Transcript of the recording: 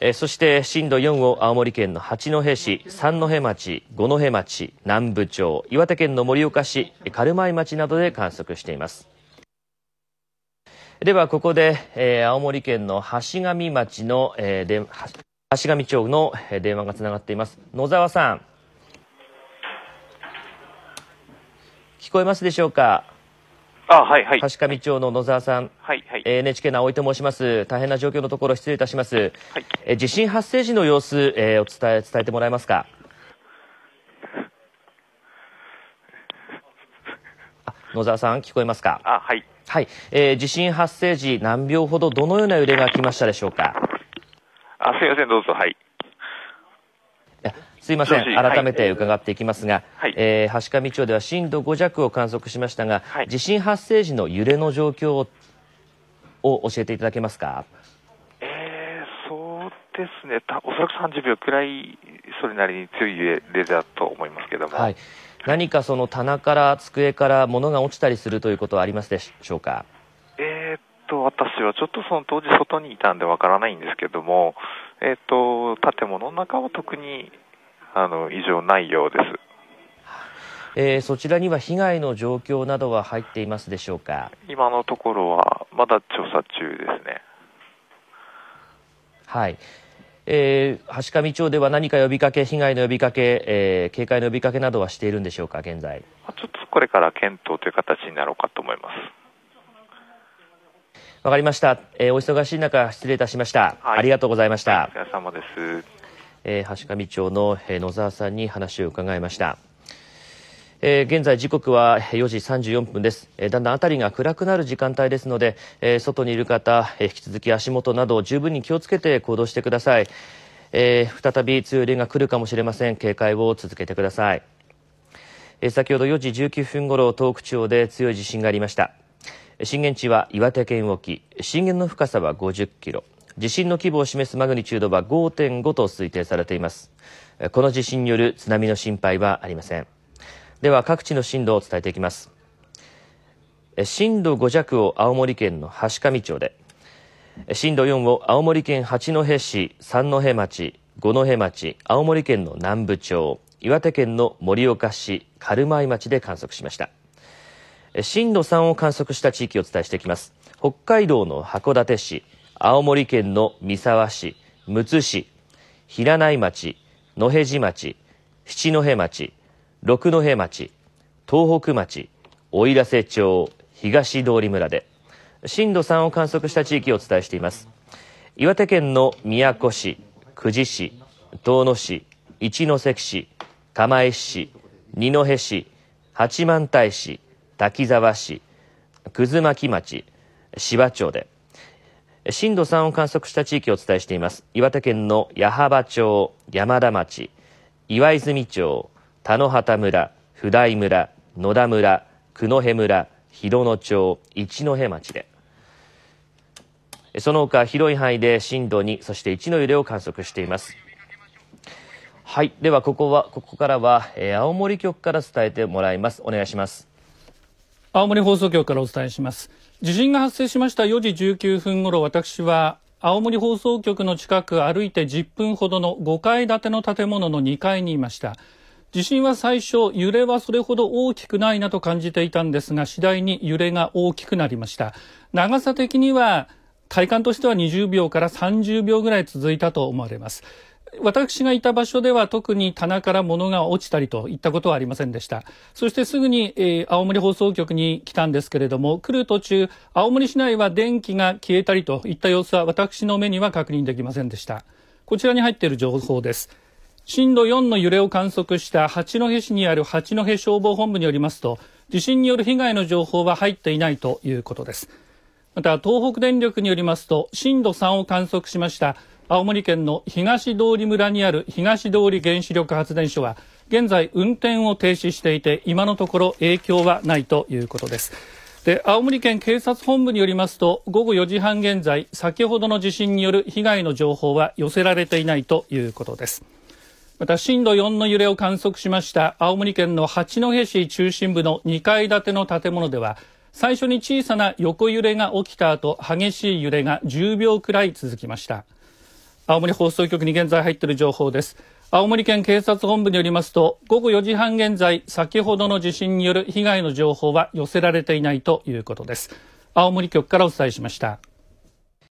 えー、そして震度4を青森県の八戸市、三戸町、五戸町、南部町、岩手県の盛岡市、軽米町などで観測しています。ではここで、えー、青森県の橋上町の、えー、で橋上町の電話がつながっています。野沢さん。聞こえますでしょうかあはいはい。橋上町の野沢さん。はいはい。え NHK の青井と申します。大変な状況のところ失礼いたします。はい。え地震発生時の様子、えー、お伝え、伝えてもらえますか。あ、野沢さん、聞こえますか。あはい。はい。えー、地震発生時、何秒ほどどのような揺れが来ましたでしょうか。あすいません、どうぞ、はい。いやすいません、改めて伺っていきますが、はい、えー、橋上町では震度5弱を観測しましたが、はい、地震発生時の揺れの状況をを教えていただけますか。えー、そうですねおそらく30秒くらい、それなりに強い揺れだと思いますけども、はい、何かその棚から机から物が落ちたりするということはありますでしょうか。えっと私はちょっとその当時、外にいたんでわからないんですけども、えー、っと建物の中は特にあの異常ないようです。えー、そちらには被害の状況などは入っていますでしょうか今のところはまだ調査中ですねはい、えー、橋上町では何か呼びかけ被害の呼びかけ、えー、警戒の呼びかけなどはしているんでしょうか現在ちょっとこれから検討という形になろうかと思いますわかりました、えー、お忙しい中失礼いたしました、はい、ありがとうございましたお疲れ様ですえー、橋上町の、え野沢さんに話を伺いました。えー、現在時刻は4時34分です、えー、だんだん辺りが暗くなる時間帯ですので、えー、外にいる方、えー、引き続き足元など十分に気をつけて行動してください、えー、再び強い揺れが来るかもしれません警戒を続けてください、えー、先ほど4時19分ごろ東北地方で強い地震がありました震源地は岩手県沖震源の深さは50キロ地震の規模を示すマグニチュードは5.5と推定されています。この地震による津波の心配はありません。では各地の震度を伝えていきます。震度5弱を青森県の橋上町で、震度4を青森県八戸市、三戸町、五戸町、青森県の南部町、岩手県の盛岡市、軽米町で観測しました。震度3を観測した地域をお伝えしていきます。北海道の函館市、青森県の三沢市、むつ市、平内町、野辺地町、七戸町、六戸町、東北町、奥入瀬町、東通村で、震度3を観測した地域をお伝えしています。岩手県の宮古市、久慈市、遠野市、一関市、釜石市、二戸市、八幡平市、滝沢市、葛巻町、芝町で、震度3を観測した地域をお伝えしています。岩手県の矢巾町、山田町、岩泉町、田野畑村、普代村、野田村、久野辺村、広野町、一戸町で。その他広い範囲で震度2、そして1の揺れを観測しています。はい。では、ここは、ここからは、えー、青森局から伝えてもらいます。お願いします。青森放送局からお伝えします地震が発生しました4時19分ご私は青森放送局の近く歩いて10分ほどの5階建ての建物の2階にいました地震は最初揺れはそれほど大きくないなと感じていたんですが次第に揺れが大きくなりました長さ的には体感としては20秒から30秒ぐらい続いたと思われます私がいた場所では特に棚から物が落ちたりといったことはありませんでした。そしてすぐに、えー、青森放送局に来たんですけれども、来る途中、青森市内は電気が消えたりといった様子は私の目には確認できませんでした。こちらに入っている情報です。震度4の揺れを観測した八戸市にある八戸消防本部によりますと、地震による被害の情報は入っていないということです。また東北電力によりますと震度3を観測しました青森県の東通村にある東通原子力発電所は現在運転を停止していて今のところ影響はないということですで青森県警察本部によりますと午後4時半現在先ほどの地震による被害の情報は寄せられていないということですまた震度4の揺れを観測しました青森県の八戸市中心部の2階建ての建物では最初に小さな横揺れが起きた後激しい揺れが10秒くらい続きました青森放送局に現在入っている情報です。青森県警察本部によりますと、午後4時半現在、先ほどの地震による被害の情報は寄せられていないということです。青森局からお伝えしました。